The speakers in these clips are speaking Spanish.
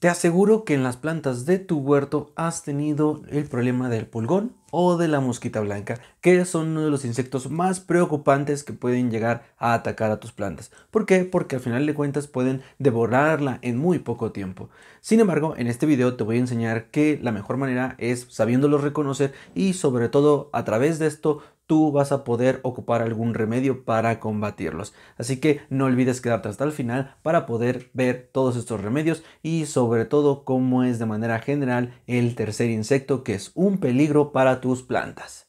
Te aseguro que en las plantas de tu huerto has tenido el problema del pulgón o de la mosquita blanca, que son uno de los insectos más preocupantes que pueden llegar a atacar a tus plantas. ¿Por qué? Porque al final de cuentas pueden devorarla en muy poco tiempo. Sin embargo, en este video te voy a enseñar que la mejor manera es sabiéndolos reconocer y sobre todo a través de esto tú vas a poder ocupar algún remedio para combatirlos. Así que no olvides quedarte hasta el final para poder ver todos estos remedios y sobre todo cómo es de manera general el tercer insecto que es un peligro para tus plantas.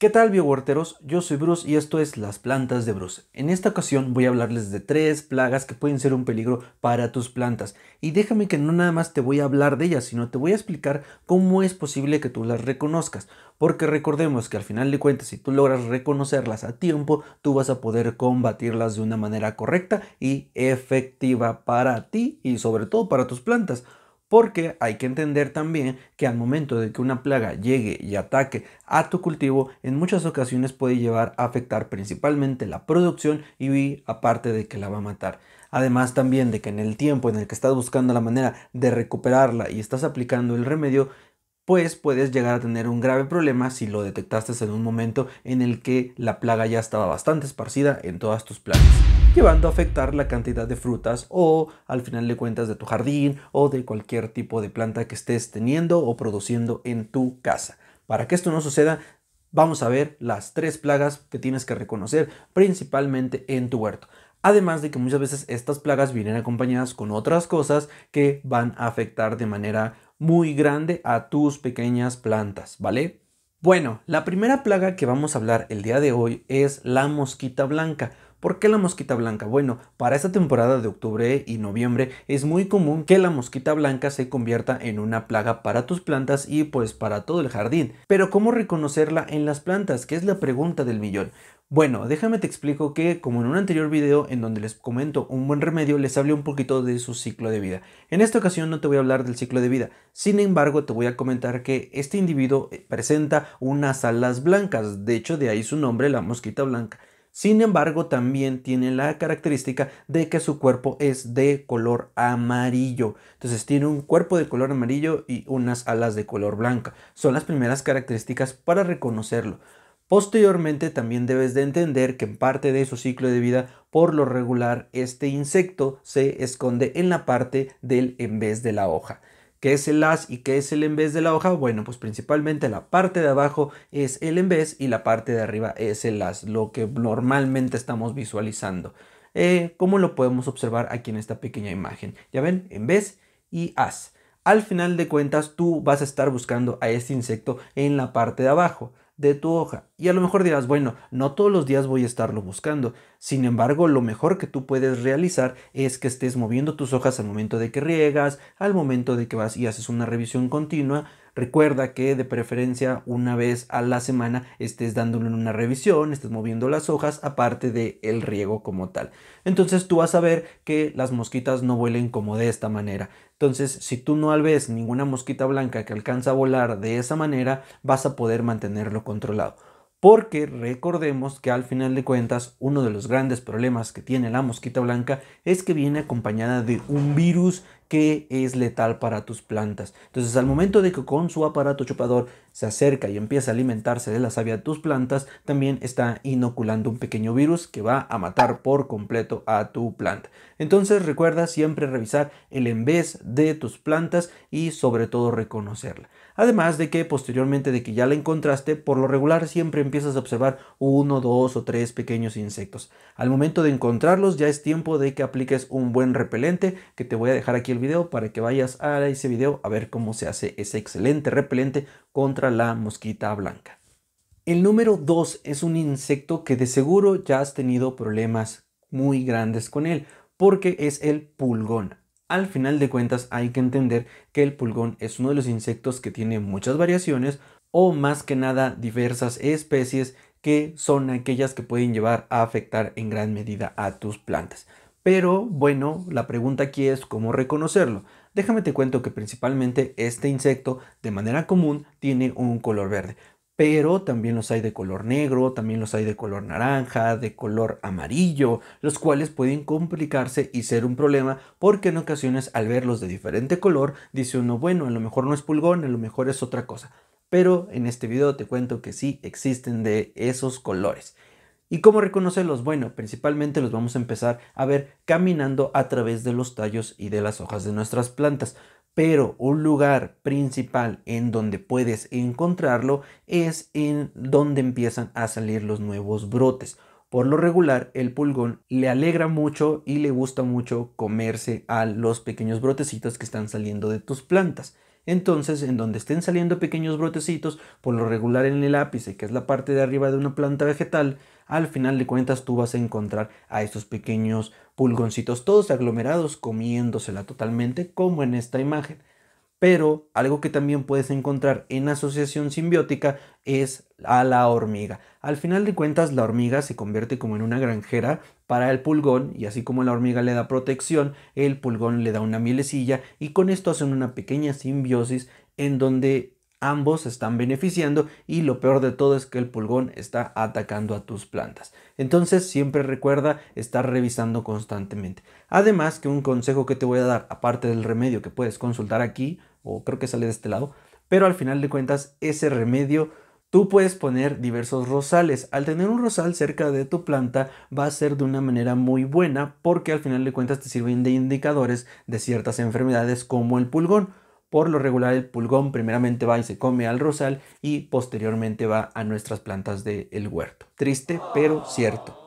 ¿Qué tal biohuerteros? Yo soy Bruce y esto es Las plantas de Bruce. En esta ocasión voy a hablarles de tres plagas que pueden ser un peligro para tus plantas. Y déjame que no nada más te voy a hablar de ellas, sino te voy a explicar cómo es posible que tú las reconozcas. Porque recordemos que al final de cuentas, si tú logras reconocerlas a tiempo, tú vas a poder combatirlas de una manera correcta y efectiva para ti y sobre todo para tus plantas. Porque hay que entender también que al momento de que una plaga llegue y ataque a tu cultivo, en muchas ocasiones puede llevar a afectar principalmente la producción y aparte de que la va a matar. Además también de que en el tiempo en el que estás buscando la manera de recuperarla y estás aplicando el remedio, pues puedes llegar a tener un grave problema si lo detectaste en un momento en el que la plaga ya estaba bastante esparcida en todas tus plantas llevando a afectar la cantidad de frutas o al final de cuentas de tu jardín o de cualquier tipo de planta que estés teniendo o produciendo en tu casa. Para que esto no suceda, vamos a ver las tres plagas que tienes que reconocer principalmente en tu huerto. Además de que muchas veces estas plagas vienen acompañadas con otras cosas que van a afectar de manera muy grande a tus pequeñas plantas, ¿vale? Bueno, la primera plaga que vamos a hablar el día de hoy es la mosquita blanca. ¿Por qué la mosquita blanca? Bueno, para esta temporada de octubre y noviembre es muy común que la mosquita blanca se convierta en una plaga para tus plantas y pues para todo el jardín. Pero ¿cómo reconocerla en las plantas? Que es la pregunta del millón. Bueno, déjame te explico que como en un anterior video en donde les comento un buen remedio, les hablé un poquito de su ciclo de vida. En esta ocasión no te voy a hablar del ciclo de vida, sin embargo te voy a comentar que este individuo eh, presenta unas alas blancas, de hecho de ahí su nombre, la mosquita blanca. Sin embargo, también tiene la característica de que su cuerpo es de color amarillo. Entonces tiene un cuerpo de color amarillo y unas alas de color blanca. Son las primeras características para reconocerlo. Posteriormente también debes de entender que en parte de su ciclo de vida, por lo regular, este insecto se esconde en la parte del en vez de la hoja. ¿Qué es el as y qué es el en de la hoja? Bueno, pues principalmente la parte de abajo es el en y la parte de arriba es el as, lo que normalmente estamos visualizando. Eh, ¿Cómo lo podemos observar aquí en esta pequeña imagen? Ya ven, en y as. Al final de cuentas, tú vas a estar buscando a este insecto en la parte de abajo de tu hoja. Y a lo mejor dirás, bueno, no todos los días voy a estarlo buscando. Sin embargo, lo mejor que tú puedes realizar es que estés moviendo tus hojas al momento de que riegas, al momento de que vas y haces una revisión continua. Recuerda que de preferencia una vez a la semana estés dándole una revisión, estés moviendo las hojas aparte del riego como tal. Entonces tú vas a ver que las mosquitas no vuelen como de esta manera, entonces, si tú no ves ninguna mosquita blanca que alcanza a volar de esa manera, vas a poder mantenerlo controlado. Porque recordemos que al final de cuentas, uno de los grandes problemas que tiene la mosquita blanca es que viene acompañada de un virus que es letal para tus plantas. Entonces, al momento de que con su aparato chupador se acerca y empieza a alimentarse de la savia de tus plantas, también está inoculando un pequeño virus que va a matar por completo a tu planta. Entonces, recuerda siempre revisar el envés de tus plantas y sobre todo reconocerla. Además de que posteriormente de que ya la encontraste, por lo regular siempre empiezas a observar uno, dos o tres pequeños insectos. Al momento de encontrarlos ya es tiempo de que apliques un buen repelente que te voy a dejar aquí video para que vayas a ese video a ver cómo se hace ese excelente repelente contra la mosquita blanca. El número 2 es un insecto que de seguro ya has tenido problemas muy grandes con él, porque es el pulgón. Al final de cuentas hay que entender que el pulgón es uno de los insectos que tiene muchas variaciones o más que nada diversas especies que son aquellas que pueden llevar a afectar en gran medida a tus plantas. Pero bueno, la pregunta aquí es cómo reconocerlo. Déjame te cuento que principalmente este insecto de manera común tiene un color verde, pero también los hay de color negro, también los hay de color naranja, de color amarillo, los cuales pueden complicarse y ser un problema porque en ocasiones al verlos de diferente color dice uno, bueno, a lo mejor no es pulgón, a lo mejor es otra cosa. Pero en este video te cuento que sí existen de esos colores. ¿Y cómo reconocerlos? Bueno, principalmente los vamos a empezar a ver caminando a través de los tallos y de las hojas de nuestras plantas. Pero un lugar principal en donde puedes encontrarlo es en donde empiezan a salir los nuevos brotes. Por lo regular, el pulgón le alegra mucho y le gusta mucho comerse a los pequeños brotecitos que están saliendo de tus plantas. Entonces, en donde estén saliendo pequeños brotecitos, por lo regular en el ápice, que es la parte de arriba de una planta vegetal, al final de cuentas tú vas a encontrar a estos pequeños pulgoncitos, todos aglomerados, comiéndosela totalmente, como en esta imagen. Pero algo que también puedes encontrar en asociación simbiótica es a la hormiga. Al final de cuentas, la hormiga se convierte como en una granjera para el pulgón y así como la hormiga le da protección, el pulgón le da una mielecilla y con esto hacen una pequeña simbiosis en donde ambos están beneficiando y lo peor de todo es que el pulgón está atacando a tus plantas. Entonces siempre recuerda estar revisando constantemente. Además que un consejo que te voy a dar, aparte del remedio que puedes consultar aquí, o creo que sale de este lado, pero al final de cuentas ese remedio Tú puedes poner diversos rosales. Al tener un rosal cerca de tu planta va a ser de una manera muy buena porque al final de cuentas te sirven de indicadores de ciertas enfermedades como el pulgón. Por lo regular el pulgón primeramente va y se come al rosal y posteriormente va a nuestras plantas del huerto. Triste pero cierto.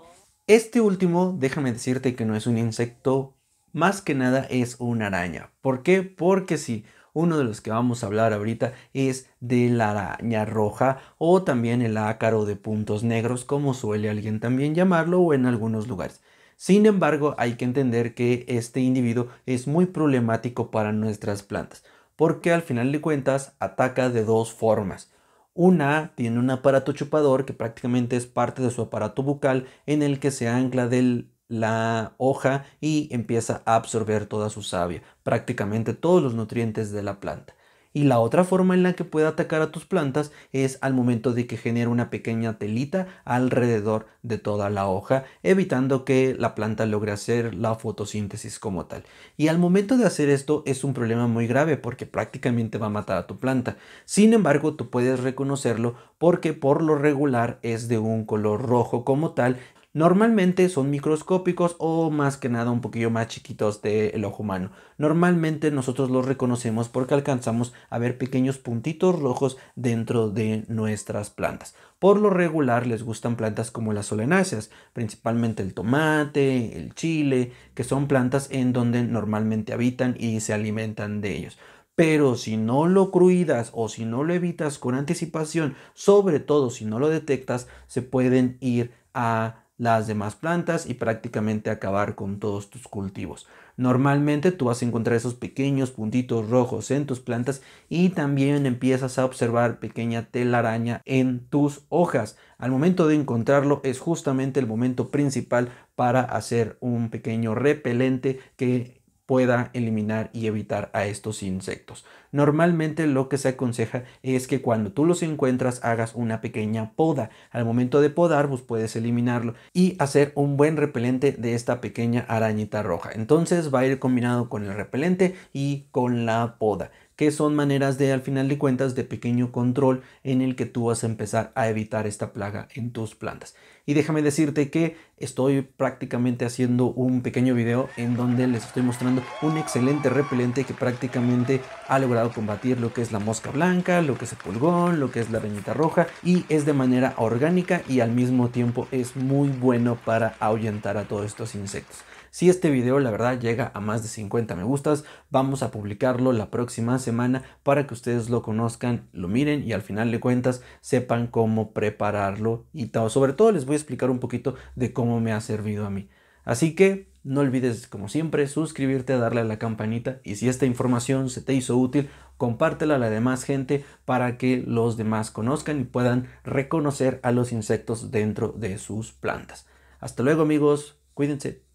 Este último, déjame decirte que no es un insecto, más que nada es una araña. ¿Por qué? Porque si uno de los que vamos a hablar ahorita es de la araña roja o también el ácaro de puntos negros, como suele alguien también llamarlo o en algunos lugares. Sin embargo, hay que entender que este individuo es muy problemático para nuestras plantas, porque al final de cuentas ataca de dos formas. Una tiene un aparato chupador que prácticamente es parte de su aparato bucal en el que se ancla del la hoja y empieza a absorber toda su savia, prácticamente todos los nutrientes de la planta. Y la otra forma en la que puede atacar a tus plantas es al momento de que genera una pequeña telita alrededor de toda la hoja, evitando que la planta logre hacer la fotosíntesis como tal. Y al momento de hacer esto es un problema muy grave porque prácticamente va a matar a tu planta. Sin embargo, tú puedes reconocerlo porque por lo regular es de un color rojo como tal Normalmente son microscópicos o más que nada un poquillo más chiquitos del ojo humano. Normalmente nosotros los reconocemos porque alcanzamos a ver pequeños puntitos rojos dentro de nuestras plantas. Por lo regular les gustan plantas como las solenáceas, principalmente el tomate, el chile, que son plantas en donde normalmente habitan y se alimentan de ellos. Pero si no lo cruidas o si no lo evitas con anticipación, sobre todo si no lo detectas, se pueden ir a las demás plantas y prácticamente acabar con todos tus cultivos. Normalmente tú vas a encontrar esos pequeños puntitos rojos en tus plantas y también empiezas a observar pequeña telaraña en tus hojas. Al momento de encontrarlo es justamente el momento principal para hacer un pequeño repelente que pueda eliminar y evitar a estos insectos. Normalmente lo que se aconseja es que cuando tú los encuentras hagas una pequeña poda. Al momento de podar pues puedes eliminarlo y hacer un buen repelente de esta pequeña arañita roja. Entonces va a ir combinado con el repelente y con la poda que son maneras de, al final de cuentas, de pequeño control en el que tú vas a empezar a evitar esta plaga en tus plantas. Y déjame decirte que estoy prácticamente haciendo un pequeño video en donde les estoy mostrando un excelente repelente que prácticamente ha logrado combatir lo que es la mosca blanca, lo que es el pulgón, lo que es la venita roja y es de manera orgánica y al mismo tiempo es muy bueno para ahuyentar a todos estos insectos. Si este video la verdad llega a más de 50 me gustas, vamos a publicarlo la próxima semana para que ustedes lo conozcan, lo miren y al final de cuentas sepan cómo prepararlo y todo. Sobre todo les voy a explicar un poquito de cómo me ha servido a mí. Así que no olvides, como siempre, suscribirte, darle a la campanita y si esta información se te hizo útil, compártela a la demás gente para que los demás conozcan y puedan reconocer a los insectos dentro de sus plantas. Hasta luego amigos, cuídense.